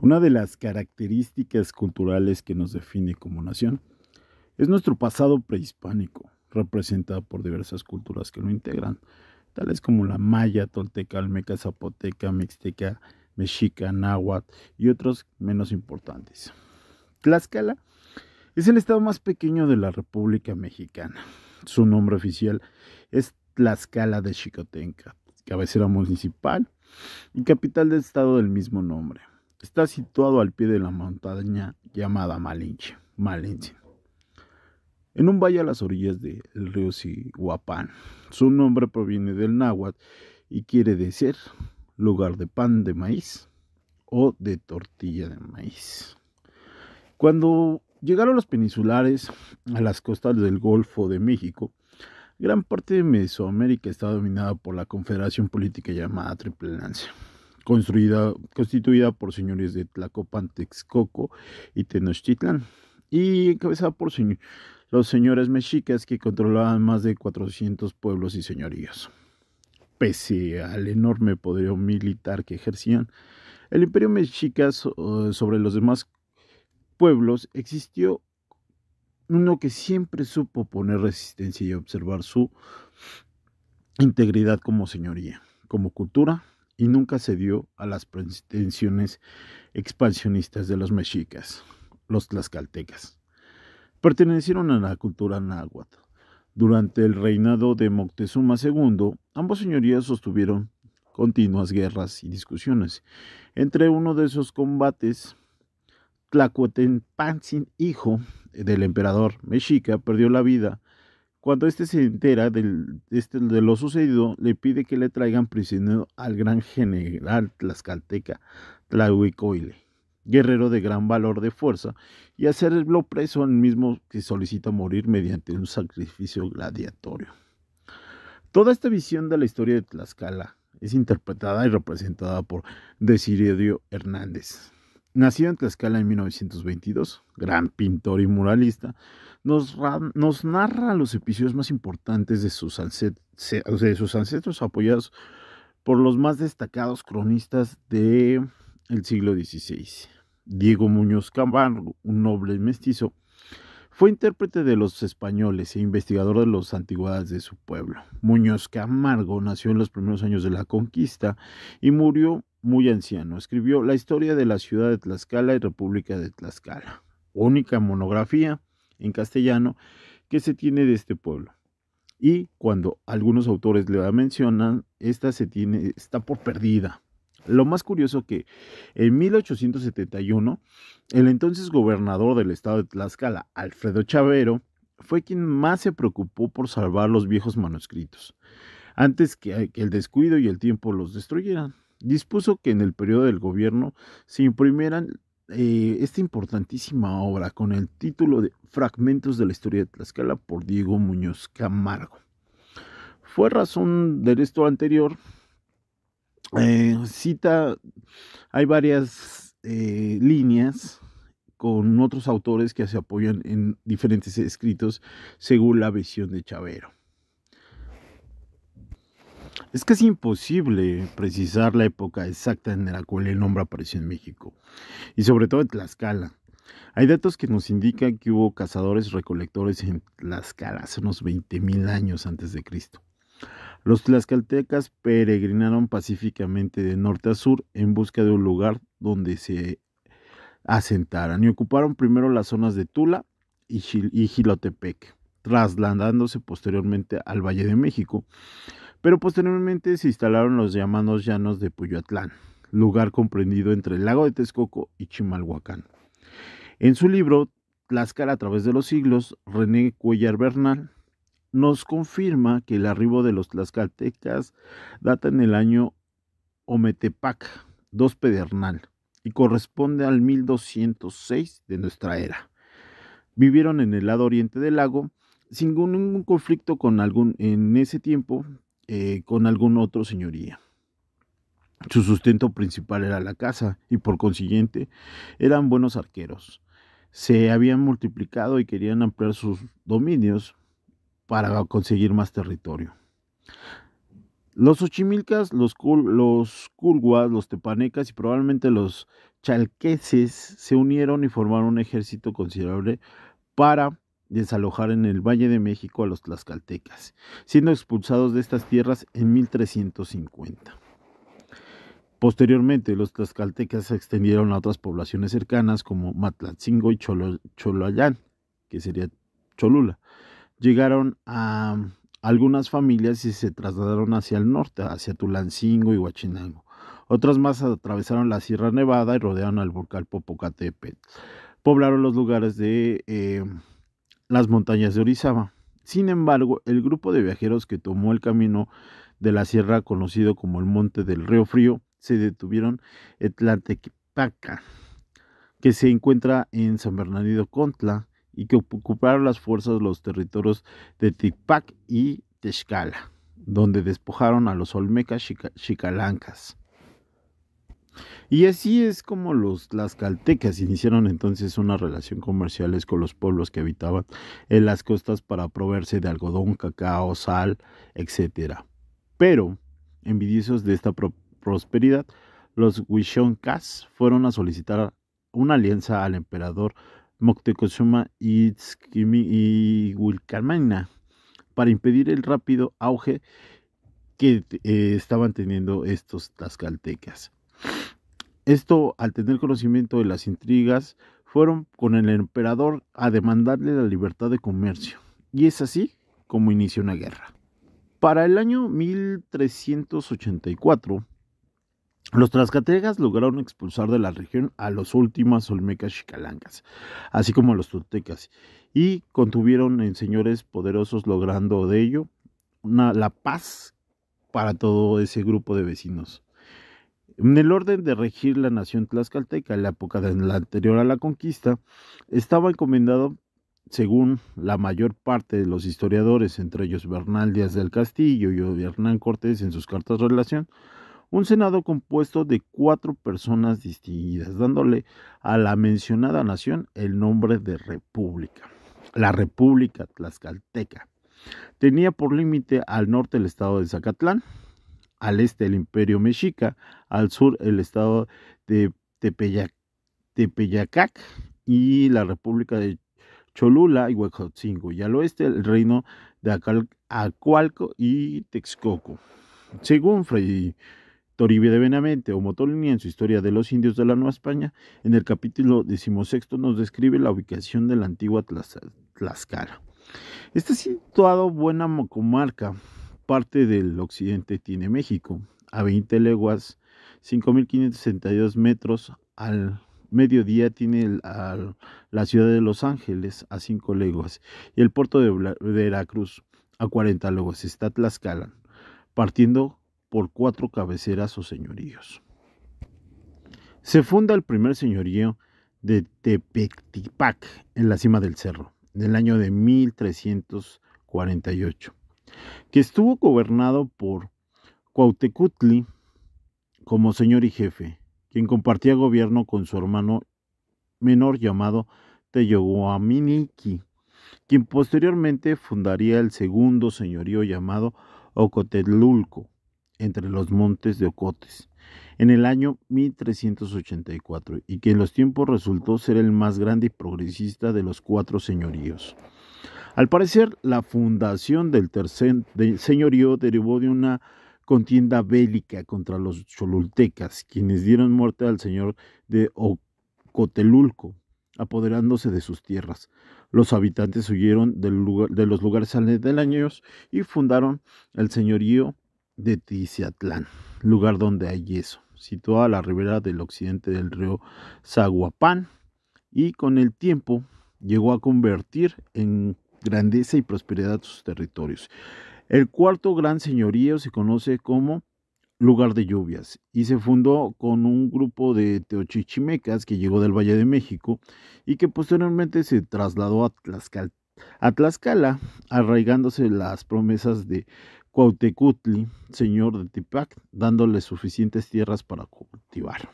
Una de las características culturales que nos define como nación es nuestro pasado prehispánico, representado por diversas culturas que lo integran, tales como la maya, tolteca, almeca, zapoteca, mixteca, mexica, náhuatl y otros menos importantes. Tlaxcala es el estado más pequeño de la República Mexicana. Su nombre oficial es Tlaxcala de Xicotenca, cabecera municipal y capital del estado del mismo nombre. Está situado al pie de la montaña llamada Malinche, Malinche, en un valle a las orillas del río Sihuapán. Su nombre proviene del náhuatl y quiere decir lugar de pan de maíz o de tortilla de maíz. Cuando llegaron los peninsulares a las costas del Golfo de México, gran parte de Mesoamérica estaba dominada por la confederación política llamada Triple construida, constituida por señores de Tlacopan, Texcoco y Tenochtitlán, y encabezada por los señores mexicas que controlaban más de 400 pueblos y señoríos. Pese al enorme poder militar que ejercían, el imperio mexicas sobre los demás pueblos existió uno que siempre supo poner resistencia y observar su integridad como señoría, como cultura y nunca cedió a las pretensiones expansionistas de los mexicas, los tlaxcaltecas. Pertenecieron a la cultura náhuatl. Durante el reinado de Moctezuma II, ambos señorías sostuvieron continuas guerras y discusiones. Entre uno de esos combates, Tlacotenpanzin, hijo del emperador mexica, perdió la vida cuando éste se entera este, de lo sucedido, le pide que le traigan prisionero al gran general tlaxcalteca Tlahuicoile, guerrero de gran valor de fuerza, y hacerlo preso al mismo que solicita morir mediante un sacrificio gladiatorio. Toda esta visión de la historia de Tlaxcala es interpretada y representada por Desiderio Hernández, Nacido en Tlaxcala en 1922, gran pintor y muralista, nos, nos narra los episodios más importantes de sus, ancestros apoyados por los más destacados cronistas del siglo XVI. Diego Muñoz Camargo, un noble mestizo, fue intérprete de los españoles e investigador de las antigüedades de su pueblo. Muñoz Camargo nació en los primeros años de la conquista y murió muy anciano, escribió La historia de la ciudad de Tlaxcala y República de Tlaxcala, única monografía en castellano que se tiene de este pueblo. Y cuando algunos autores le mencionan, esta se tiene, está por perdida. Lo más curioso que en 1871, el entonces gobernador del estado de Tlaxcala, Alfredo Chavero, fue quien más se preocupó por salvar los viejos manuscritos, antes que el descuido y el tiempo los destruyeran dispuso que en el periodo del gobierno se imprimieran eh, esta importantísima obra con el título de Fragmentos de la historia de Tlaxcala por Diego Muñoz Camargo. Fue razón del esto anterior, eh, cita, hay varias eh, líneas con otros autores que se apoyan en diferentes escritos según la visión de Chavero. Es que es imposible precisar la época exacta en la cual el nombre apareció en México, y sobre todo en Tlaxcala. Hay datos que nos indican que hubo cazadores recolectores en Tlaxcala hace unos 20.000 años antes de Cristo. Los tlaxcaltecas peregrinaron pacíficamente de norte a sur en busca de un lugar donde se asentaran y ocuparon primero las zonas de Tula y Xilotepec, trasladándose posteriormente al Valle de México pero posteriormente pues, se instalaron los llamados llanos de Puyoatlán, lugar comprendido entre el lago de Texcoco y Chimalhuacán. En su libro Tlaxcala a través de los siglos, René Cuellar Bernal nos confirma que el arribo de los tlaxcaltecas data en el año Ometepac, dos Pedernal, y corresponde al 1206 de nuestra era. Vivieron en el lado oriente del lago, sin ningún conflicto con algún en ese tiempo, eh, con algún otro señoría. Su sustento principal era la caza y por consiguiente eran buenos arqueros. Se habían multiplicado y querían ampliar sus dominios para conseguir más territorio. Los ochimilcas, los, los culguas, los tepanecas y probablemente los chalqueses se unieron y formaron un ejército considerable para desalojar en el Valle de México a los tlaxcaltecas, siendo expulsados de estas tierras en 1350. Posteriormente, los tlaxcaltecas se extendieron a otras poblaciones cercanas como Matlatzingo y Cholo, que sería Cholula. Llegaron a algunas familias y se trasladaron hacia el norte, hacia Tulancingo y Huachinango. Otras más atravesaron la Sierra Nevada y rodearon al volcán Popocatépetl. Poblaron los lugares de eh, las montañas de Orizaba. Sin embargo, el grupo de viajeros que tomó el camino de la sierra conocido como el Monte del Río Frío se detuvieron en que se encuentra en San Bernardino Contla y que ocuparon las fuerzas los territorios de Tipac y Texcala, donde despojaron a los olmecas chicalancas y así es como los caltecas iniciaron entonces una relación comercial con los pueblos que habitaban en las costas para proveerse de algodón, cacao, sal, etc. Pero, envidiosos de esta prosperidad, los Huichoncas fueron a solicitar una alianza al emperador Moctezuma y Huilcamaina, para impedir el rápido auge que eh, estaban teniendo estos caltecas. Esto, al tener conocimiento de las intrigas, fueron con el emperador a demandarle la libertad de comercio, y es así como inició una guerra. Para el año 1384, los Tlaxcaltecas lograron expulsar de la región a los últimos olmecas xicalangas, así como a los toltecas, y contuvieron en señores poderosos logrando de ello una, la paz para todo ese grupo de vecinos. En el orden de regir la nación tlaxcalteca en la época anterior a la conquista, estaba encomendado, según la mayor parte de los historiadores, entre ellos Bernal Díaz del Castillo y Hernán Cortés en sus cartas de relación, un senado compuesto de cuatro personas distinguidas, dándole a la mencionada nación el nombre de República, la República Tlaxcalteca. Tenía por límite al norte el estado de Zacatlán, al este el imperio mexica, al sur el estado de Tepeyacac y la república de Cholula y Huejotzingo, y al oeste el reino de Acualco y Texcoco. Según Fray Toribio de Benavente o Motolini en su Historia de los Indios de la Nueva España, en el capítulo decimosexto nos describe la ubicación de la antigua Tlaxcala. Está situado buena comarca parte del occidente tiene México, a 20 leguas, 5.562 metros al mediodía tiene la ciudad de Los Ángeles a 5 leguas y el puerto de Veracruz a 40 leguas. Está Tlaxcala, partiendo por cuatro cabeceras o señoríos. Se funda el primer señorío de Tepectipac en la cima del cerro, en el año de 1348 que estuvo gobernado por Cuauhtecutli como señor y jefe, quien compartía gobierno con su hermano menor llamado Teyoguaminiki, quien posteriormente fundaría el segundo señorío llamado Ocotelulco, entre los montes de Ocotes, en el año 1384, y que en los tiempos resultó ser el más grande y progresista de los cuatro señoríos. Al parecer, la fundación del señorío derivó de una contienda bélica contra los cholultecas, quienes dieron muerte al señor de Ocotelulco, apoderándose de sus tierras. Los habitantes huyeron de los lugares del año y fundaron el señorío de Tiziatlán, lugar donde hay yeso, situado a la ribera del occidente del río Zaguapán, y con el tiempo llegó a convertir en grandeza y prosperidad a sus territorios. El cuarto gran señorío se conoce como lugar de lluvias y se fundó con un grupo de teochichimecas que llegó del Valle de México y que posteriormente se trasladó a Tlaxcala, arraigándose las promesas de Cuautecutli, señor de Tipac, dándole suficientes tierras para cultivar.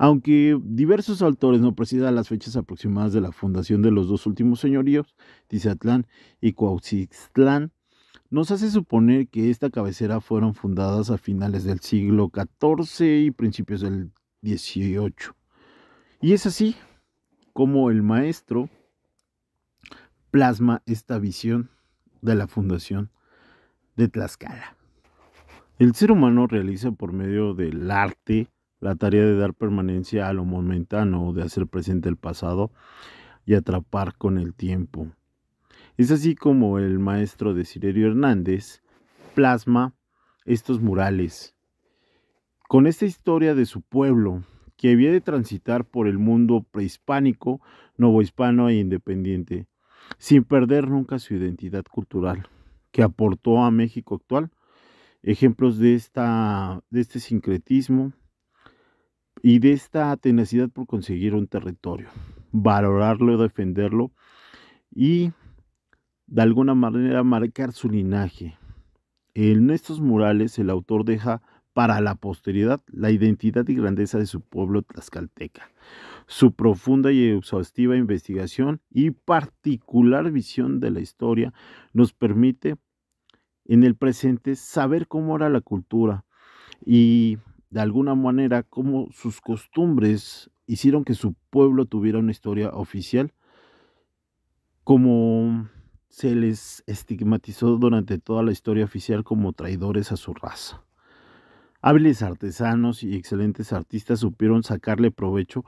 Aunque diversos autores no precisan las fechas aproximadas de la fundación de los dos últimos señoríos, Tizatlán y Cuauhtitlán, nos hace suponer que esta cabecera fueron fundadas a finales del siglo XIV y principios del XVIII. Y es así como el maestro plasma esta visión de la fundación de Tlaxcala. El ser humano realiza por medio del arte la tarea de dar permanencia a lo momentáneo, de hacer presente el pasado y atrapar con el tiempo. Es así como el maestro de Cirerio Hernández plasma estos murales. Con esta historia de su pueblo, que había de transitar por el mundo prehispánico, novohispano e independiente, sin perder nunca su identidad cultural, que aportó a México actual. Ejemplos de, esta, de este sincretismo y de esta tenacidad por conseguir un territorio, valorarlo, defenderlo y de alguna manera marcar su linaje. En estos murales el autor deja para la posteridad la identidad y grandeza de su pueblo tlaxcalteca, su profunda y exhaustiva investigación y particular visión de la historia nos permite en el presente saber cómo era la cultura y de alguna manera como sus costumbres hicieron que su pueblo tuviera una historia oficial, como se les estigmatizó durante toda la historia oficial como traidores a su raza. Hábiles artesanos y excelentes artistas supieron sacarle provecho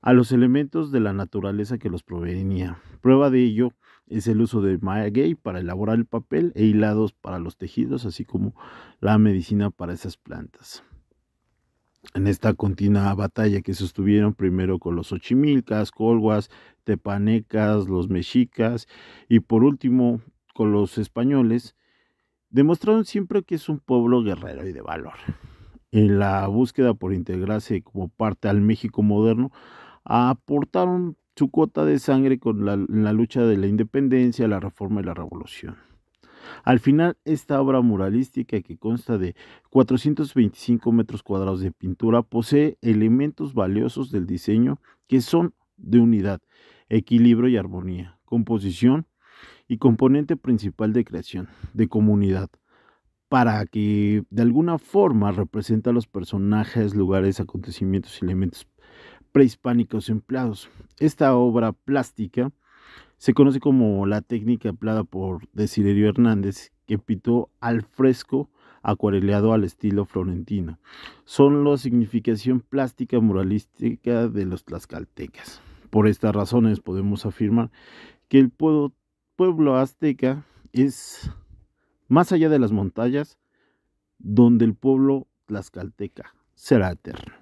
a los elementos de la naturaleza que los provenía. Prueba de ello es el uso de Gay para elaborar el papel e hilados para los tejidos, así como la medicina para esas plantas en esta continua batalla que sostuvieron primero con los ochimilcas, colguas, tepanecas, los mexicas y por último con los españoles, demostraron siempre que es un pueblo guerrero y de valor. En la búsqueda por integrarse como parte al México moderno, aportaron su cuota de sangre con en la lucha de la independencia, la reforma y la revolución. Al final, esta obra muralística que consta de 425 metros cuadrados de pintura posee elementos valiosos del diseño que son de unidad, equilibrio y armonía, composición y componente principal de creación, de comunidad, para que de alguna forma representa los personajes, lugares, acontecimientos y elementos prehispánicos empleados. Esta obra plástica se conoce como la técnica empleada por Desiderio Hernández, que pintó al fresco acuareleado al estilo florentino. Son la significación plástica muralística de los tlaxcaltecas. Por estas razones podemos afirmar que el pueblo, pueblo azteca es más allá de las montañas, donde el pueblo tlaxcalteca será eterno.